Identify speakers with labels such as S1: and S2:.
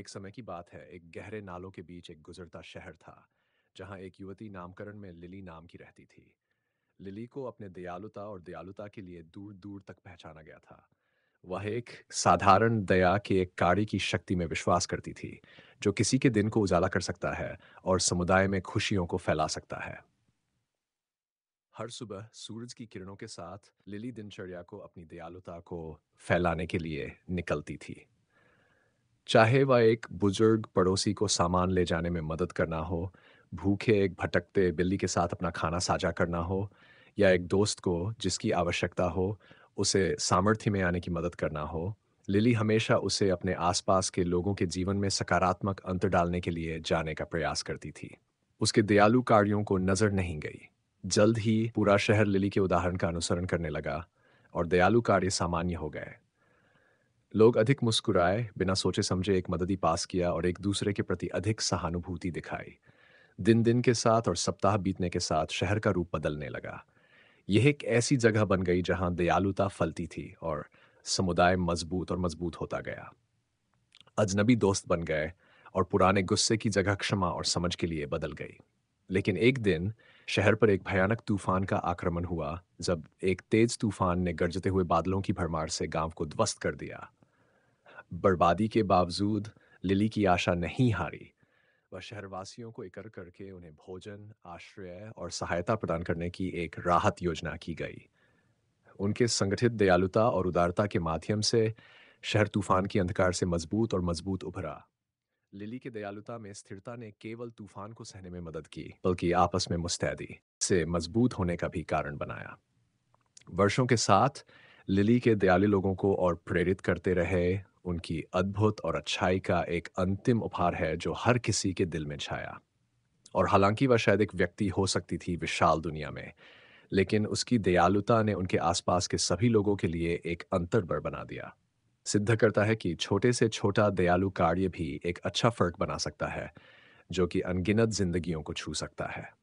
S1: एक समय की बात है एक गहरे नालों के बीच एक गुजरता शहर था जहां एक युवती नामकरण में लिली नाम की रहती थी लिली को अपने दयालुता और दयालुता के लिए दूर दूर तक पहचाना गया था वह एक साधारण दया के एक कार्य की शक्ति में विश्वास करती थी जो किसी के दिन को उजाला कर सकता है और समुदाय में खुशियों को फैला सकता है हर सुबह सूरज की किरणों के साथ लिली दिनचर्या को अपनी दयालुता को फैलाने के लिए निकलती थी चाहे वह एक बुजुर्ग पड़ोसी को सामान ले जाने में मदद करना हो, भूखे एक भटकते बिल्ली के साथ अपना खाना साझा करना हो, या एक दोस्त को जिसकी आवश्यकता हो, उसे सामर्थ्य में आने की मदद करना हो, लिली हमेशा उसे अपने आसपास के लोगों के जीवन में सकारात्मक अंतर डालने के लिए जाने का प्रयास करती थी। उसके दयालु कार्यों को नजर नहीं गई। जल्द ही पूरा शहर लिली के उदाहरण का अनुसरण करने लगा और दयालु कार्य सामान्य हो गए। लोग अधिक मुस्कुराए बिना सोचे समझे एक मददी पास किया और एक दूसरे के प्रति अधिक सहानुभूति दिखाई दिन दिन के साथ और सप्ताह बीतने के साथ शहर का रूप बदलने लगा यह एक ऐसी जगह बन गई जहां दयालुता फलती थी और समुदाय मजबूत और मजबूत होता गया अजनबी दोस्त बन गए और पुराने गुस्से की जगह क्षमा और समझ के लिए बदल गई लेकिन एक दिन शहर पर एक भयानक तूफान का आक्रमण हुआ जब एक तेज तूफान ने गरजते हुए बादलों की भरमार से गांव को ध्वस्त कर दिया बर्बादी के बावजूद लिली की आशा नहीं हारी वह शहरवासियों को इकट्ठा करके उन्हें भोजन आश्रय और सहायता प्रदान करने की एक राहत योजना की गई उनके संगठित दयालुता और उदारता के माध्यम से शहर तूफान के अंधकार से मजबूत और मजबूत उभरा लिली के दयालुता में स्थिरता ने केवल तूफान को सहने में मदद की बल्कि आपस में मुस्तैदी से मजबूत होने का भी कारण बनाया वर्षों के साथ लिली के दयालु लोगों को और प्रेरित करते रहे उनकी अद्भुत और अच्छाई का एक अंतिम उपहार है जो हर किसी के दिल में छाया और हालांकि वह शायद एक व्यक्ति हो सकती थी विशाल दुनिया में लेकिन उसकी दयालुता ने उनके आसपास के सभी लोगों के लिए एक अंतर्बर बना दिया सिद्ध करता है कि छोटे से छोटा दयालु कार्य भी एक अच्छा फर्क बना सकता है जो कि अनगिनत जिंदगियों को छू सकता है